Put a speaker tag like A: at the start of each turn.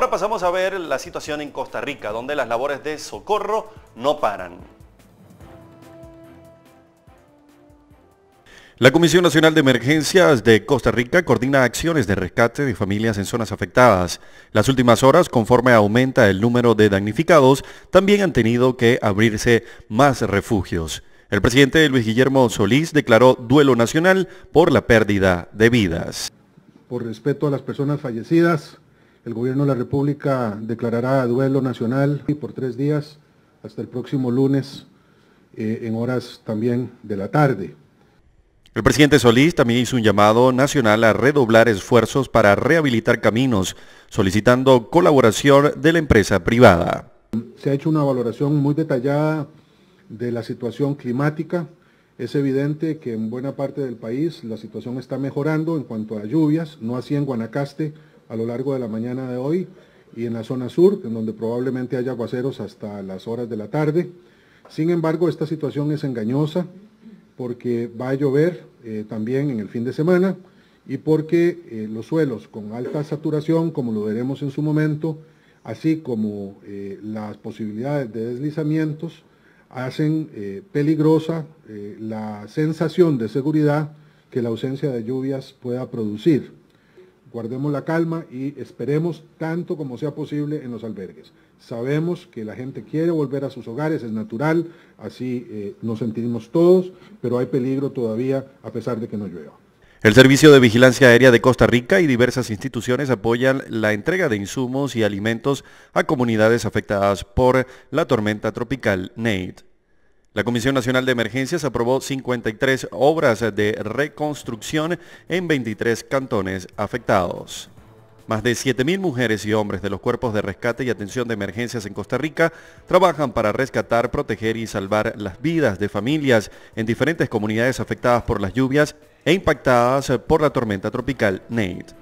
A: Ahora pasamos a ver la situación en Costa Rica, donde las labores de socorro no paran. La Comisión Nacional de Emergencias de Costa Rica coordina acciones de rescate de familias en zonas afectadas. Las últimas horas, conforme aumenta el número de damnificados, también han tenido que abrirse más refugios. El presidente Luis Guillermo Solís declaró duelo nacional por la pérdida de vidas.
B: Por respeto a las personas fallecidas, el Gobierno de la República declarará duelo nacional por tres días hasta el próximo lunes eh, en horas también de la tarde.
A: El presidente Solís también hizo un llamado nacional a redoblar esfuerzos para rehabilitar caminos, solicitando colaboración de la empresa privada.
B: Se ha hecho una valoración muy detallada de la situación climática. Es evidente que en buena parte del país la situación está mejorando en cuanto a lluvias, no así en Guanacaste, a lo largo de la mañana de hoy y en la zona sur, en donde probablemente haya aguaceros hasta las horas de la tarde. Sin embargo, esta situación es engañosa porque va a llover eh, también en el fin de semana y porque eh, los suelos con alta saturación, como lo veremos en su momento, así como eh, las posibilidades de deslizamientos, hacen peligrosa la sensación de seguridad que la ausencia de lluvias pueda producir guardemos la calma y esperemos tanto como sea posible en los albergues. Sabemos que la gente quiere volver a sus hogares, es natural, así eh, nos sentimos todos, pero hay peligro todavía a pesar de que no llueva.
A: El Servicio de Vigilancia Aérea de Costa Rica y diversas instituciones apoyan la entrega de insumos y alimentos a comunidades afectadas por la tormenta tropical Nate. La Comisión Nacional de Emergencias aprobó 53 obras de reconstrucción en 23 cantones afectados. Más de 7.000 mujeres y hombres de los cuerpos de rescate y atención de emergencias en Costa Rica trabajan para rescatar, proteger y salvar las vidas de familias en diferentes comunidades afectadas por las lluvias e impactadas por la tormenta tropical Nate.